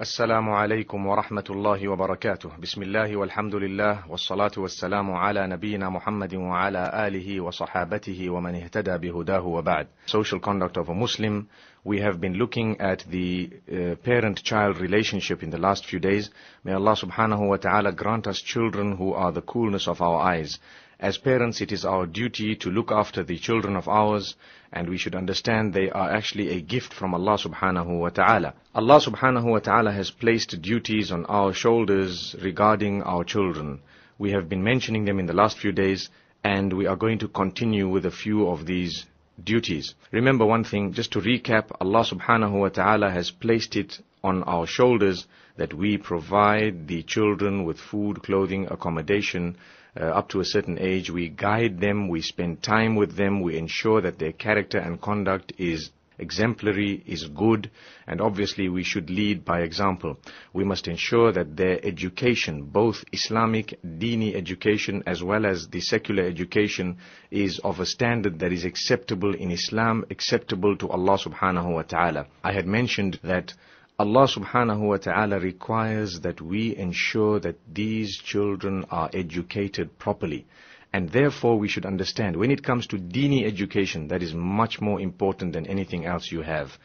السلام عليكم ورحمة الله وبركاته بسم الله والحمد لله والصلاة والسلام على نبينا محمد وعلى آله وصحابته ومن اهتدى بهداه وبعد Social conduct of a Muslim we have been looking at the uh, parent-child relationship in the last few days. May Allah subhanahu wa ta'ala grant us children who are the coolness of our eyes. As parents, it is our duty to look after the children of ours, and we should understand they are actually a gift from Allah subhanahu wa ta'ala. Allah subhanahu wa ta'ala has placed duties on our shoulders regarding our children. We have been mentioning them in the last few days, and we are going to continue with a few of these duties. Remember one thing, just to recap, Allah subhanahu wa ta'ala has placed it on our shoulders that we provide the children with food, clothing, accommodation uh, up to a certain age. We guide them, we spend time with them, we ensure that their character and conduct is exemplary, is good, and obviously we should lead by example. We must ensure that their education, both Islamic, dini education as well as the secular education, is of a standard that is acceptable in Islam, acceptable to Allah subhanahu wa ta'ala. I had mentioned that Allah subhanahu wa ta'ala requires that we ensure that these children are educated properly. And therefore, we should understand when it comes to dini education, that is much more important than anything else you have.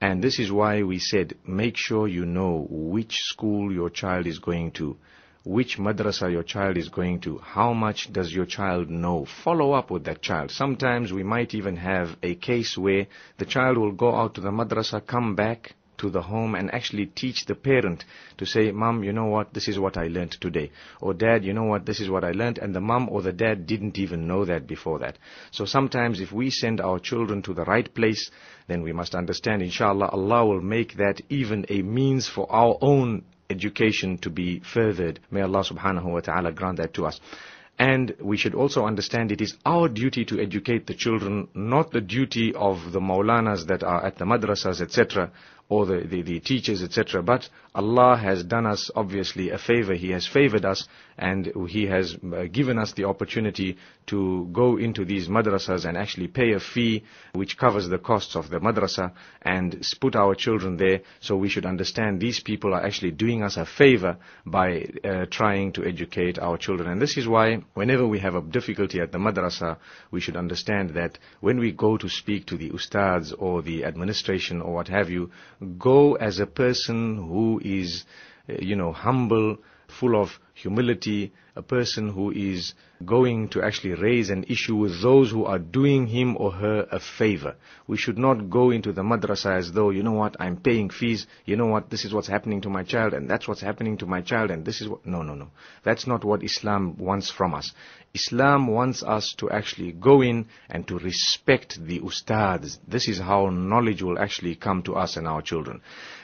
And this is why we said make sure you know which school your child is going to, which madrasa your child is going to, how much does your child know. Follow up with that child. Sometimes we might even have a case where the child will go out to the madrasa, come back, to the home and actually teach the parent to say, Mom, you know what, this is what I learned today. Or Dad, you know what, this is what I learned. And the mom or the dad didn't even know that before that. So sometimes if we send our children to the right place, then we must understand, inshallah, Allah will make that even a means for our own education to be furthered. May Allah subhanahu wa ta'ala grant that to us. And we should also understand it is our duty to educate the children, not the duty of the Maulanas that are at the madrasas, etc., or the, the, the teachers, etc. But Allah has done us obviously a favor. He has favored us and He has uh, given us the opportunity to go into these madrasas and actually pay a fee which covers the costs of the madrasa and put our children there. So we should understand these people are actually doing us a favor by uh, trying to educate our children. And this is why whenever we have a difficulty at the madrasa, we should understand that when we go to speak to the ustads or the administration or what have you, go as a person who is, uh, you know, humble, full of humility, a person who is going to actually raise an issue with those who are doing him or her a favor. We should not go into the madrasa as though, you know what, I'm paying fees, you know what, this is what's happening to my child, and that's what's happening to my child, and this is what. No, no, no. That's not what Islam wants from us. Islam wants us to actually go in and to respect the ustads. This is how knowledge will actually come to us and our children.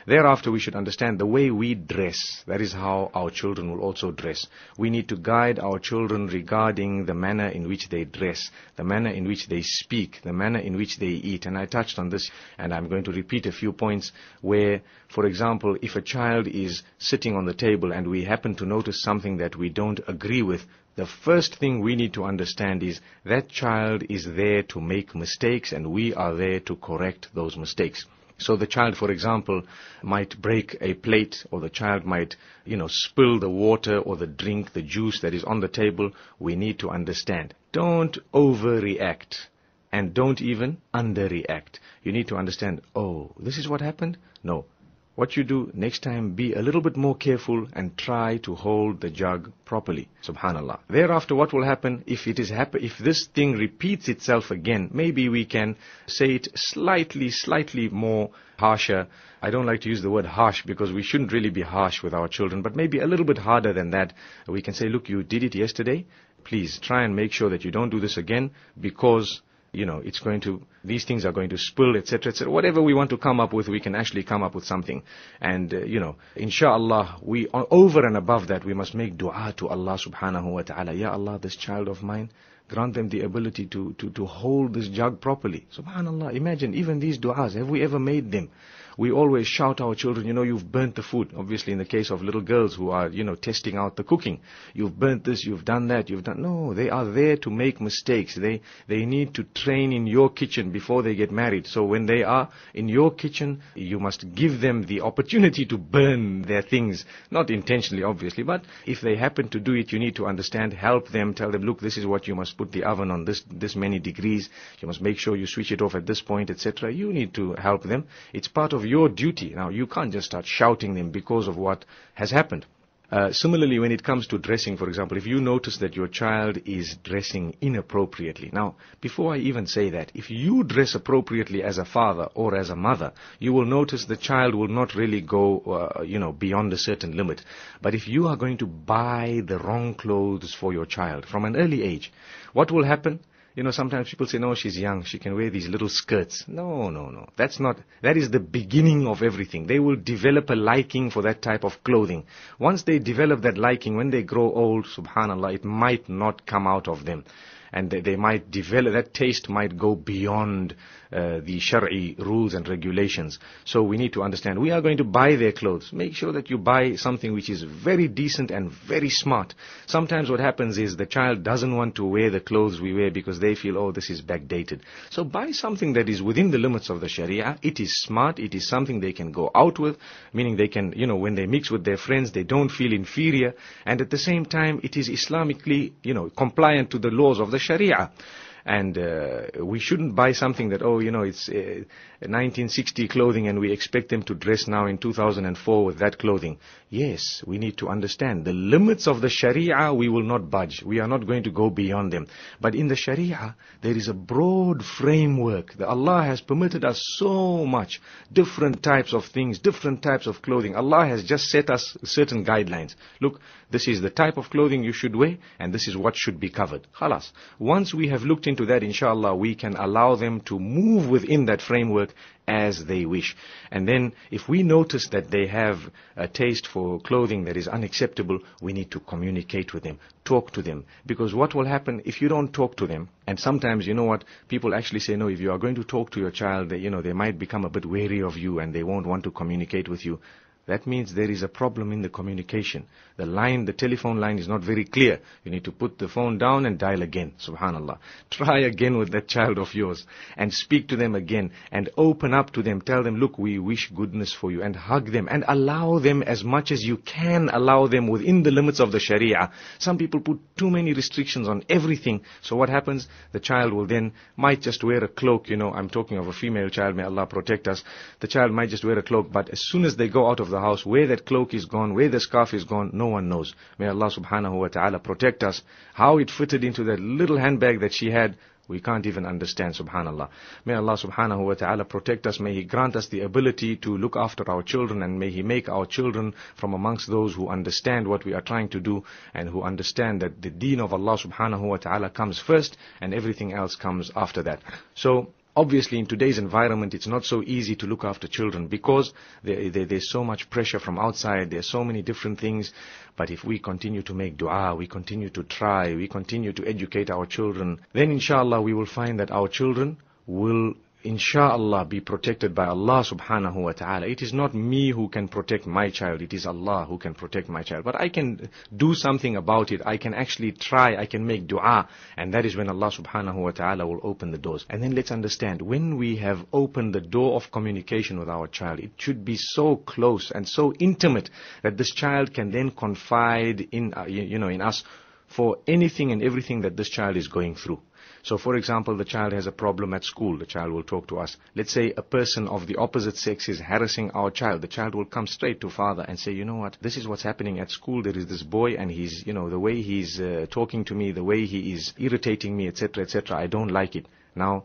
Thereafter, we should understand the way we dress, that is how our children will also dress dress. We need to guide our children regarding the manner in which they dress, the manner in which they speak, the manner in which they eat. And I touched on this, and I'm going to repeat a few points where, for example, if a child is sitting on the table and we happen to notice something that we don't agree with, the first thing we need to understand is that child is there to make mistakes and we are there to correct those mistakes. So the child, for example, might break a plate or the child might, you know, spill the water or the drink, the juice that is on the table. We need to understand. Don't overreact and don't even underreact. You need to understand, oh, this is what happened? No, what you do next time, be a little bit more careful and try to hold the jug properly. Subhanallah. Thereafter, what will happen if it is happen if this thing repeats itself again? Maybe we can say it slightly, slightly more harsher. I don't like to use the word harsh because we shouldn't really be harsh with our children, but maybe a little bit harder than that. We can say, look, you did it yesterday. Please try and make sure that you don't do this again because you know, it's going to, these things are going to spill, etc., etc. Whatever we want to come up with, we can actually come up with something. And, uh, you know, inshallah, we, over and above that, we must make dua to Allah subhanahu wa ta'ala. Ya Allah, this child of mine, grant them the ability to, to, to hold this jug properly. Subhanallah, imagine, even these du'as, have we ever made them? we always shout our children, you know, you've burnt the food. Obviously, in the case of little girls who are, you know, testing out the cooking, you've burnt this, you've done that, you've done. No, they are there to make mistakes. They, they need to train in your kitchen before they get married. So when they are in your kitchen, you must give them the opportunity to burn their things. Not intentionally, obviously, but if they happen to do it, you need to understand, help them, tell them, look, this is what you must put the oven on this, this many degrees. You must make sure you switch it off at this point, etc. You need to help them. It's part of your duty. Now, you can't just start shouting them because of what has happened. Uh, similarly, when it comes to dressing, for example, if you notice that your child is dressing inappropriately. Now, before I even say that, if you dress appropriately as a father or as a mother, you will notice the child will not really go, uh, you know, beyond a certain limit. But if you are going to buy the wrong clothes for your child from an early age, what will happen? you know, sometimes people say, no, she's young, she can wear these little skirts. No, no, no. That's not, that is the beginning of everything. They will develop a liking for that type of clothing. Once they develop that liking, when they grow old, subhanAllah, it might not come out of them and they, they might develop, that taste might go beyond uh, the Sharia rules and regulations. So we need to understand, we are going to buy their clothes. Make sure that you buy something which is very decent and very smart. Sometimes what happens is the child doesn't want to wear the clothes we wear because they feel, oh, this is backdated. So buy something that is within the limits of the Sharia. It is smart. It is something they can go out with, meaning they can, you know, when they mix with their friends, they don't feel inferior. And at the same time, it is Islamically, you know, compliant to the laws of the الشريعة And uh, we shouldn't buy something that, oh, you know, it's uh, 1960 clothing and we expect them to dress now in 2004 with that clothing. Yes, we need to understand the limits of the Sharia, we will not budge. We are not going to go beyond them. But in the Sharia, there is a broad framework that Allah has permitted us so much different types of things, different types of clothing. Allah has just set us certain guidelines. Look, this is the type of clothing you should wear and this is what should be covered. Halas. Once we have looked into to that, inshallah, we can allow them to move within that framework as they wish. And then, if we notice that they have a taste for clothing that is unacceptable, we need to communicate with them, talk to them. Because what will happen if you don't talk to them? And sometimes, you know what, people actually say, no, if you are going to talk to your child, they, you know, they might become a bit wary of you and they won't want to communicate with you. That means there is a problem in the communication. The line, the telephone line is not very clear. You need to put the phone down and dial again. Subhanallah. Try again with that child of yours and speak to them again and open up to them. Tell them, look, we wish goodness for you and hug them and allow them as much as you can allow them within the limits of the Sharia. Some people put too many restrictions on everything. So what happens? The child will then might just wear a cloak. You know, I'm talking of a female child. May Allah protect us. The child might just wear a cloak, but as soon as they go out of the the house, where that cloak is gone, where the scarf is gone, no one knows. May Allah subhanahu wa ta'ala protect us. How it fitted into that little handbag that she had, we can't even understand, subhanAllah. May Allah subhanahu wa ta'ala protect us. May He grant us the ability to look after our children and may He make our children from amongst those who understand what we are trying to do and who understand that the deen of Allah subhanahu wa ta'ala comes first and everything else comes after that. So, obviously in today's environment, it's not so easy to look after children because there, there, there's so much pressure from outside. There's so many different things. But if we continue to make dua, we continue to try, we continue to educate our children, then inshallah we will find that our children will insha'Allah be protected by Allah subhanahu wa ta'ala. It is not me who can protect my child, it is Allah who can protect my child. But I can do something about it. I can actually try, I can make dua. And that is when Allah subhanahu wa ta'ala will open the doors. And then let's understand, when we have opened the door of communication with our child, it should be so close and so intimate that this child can then confide in, uh, you, you know, in us for anything and everything that this child is going through. So, for example, the child has a problem at school, the child will talk to us. Let's say a person of the opposite sex is harassing our child. The child will come straight to father and say, you know what, this is what's happening at school. There is this boy and he's, you know, the way he's uh, talking to me, the way he is irritating me, etc., etc. I don't like it. Now,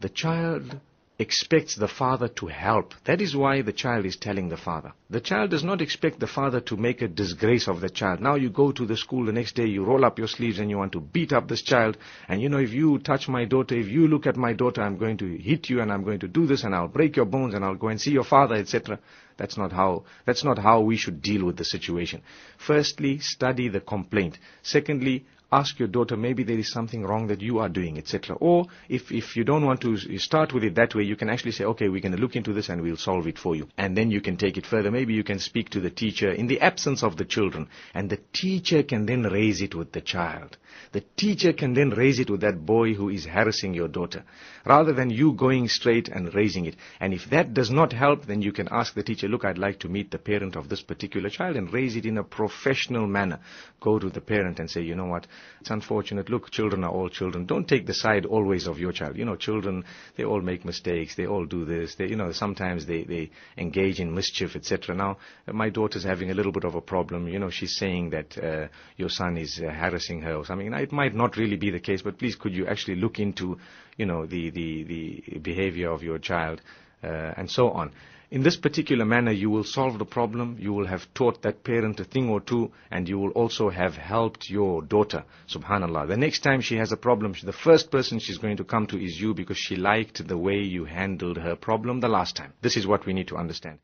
the child expects the father to help. That is why the child is telling the father. The child does not expect the father to make a disgrace of the child. Now you go to the school the next day, you roll up your sleeves and you want to beat up this child. And you know, if you touch my daughter, if you look at my daughter, I'm going to hit you and I'm going to do this and I'll break your bones and I'll go and see your father, etc. That's not how, that's not how we should deal with the situation. Firstly, study the complaint. Secondly, ask your daughter, maybe there is something wrong that you are doing, etc. Or if, if you don't want to start with it that way, you can actually say, okay, we're going to look into this and we'll solve it for you. And then you can take it further. Maybe you can speak to the teacher in the absence of the children. And the teacher can then raise it with the child. The teacher can then raise it with that boy who is harassing your daughter. Rather than you going straight and raising it. And if that does not help, then you can ask the teacher, look, I'd like to meet the parent of this particular child and raise it in a professional manner. Go to the parent and say, you know what, it's unfortunate. Look, children are all children. Don't take the side always of your child. You know, children, they all make mistakes. They all do this. They, you know, sometimes they, they engage in mischief, etc. Now, uh, my daughter's having a little bit of a problem. You know, she's saying that uh, your son is uh, harassing her or something. Now, it might not really be the case, but please could you actually look into, you know, the, the, the behavior of your child uh, and so on. In this particular manner, you will solve the problem, you will have taught that parent a thing or two, and you will also have helped your daughter, subhanallah. The next time she has a problem, the first person she's going to come to is you because she liked the way you handled her problem the last time. This is what we need to understand.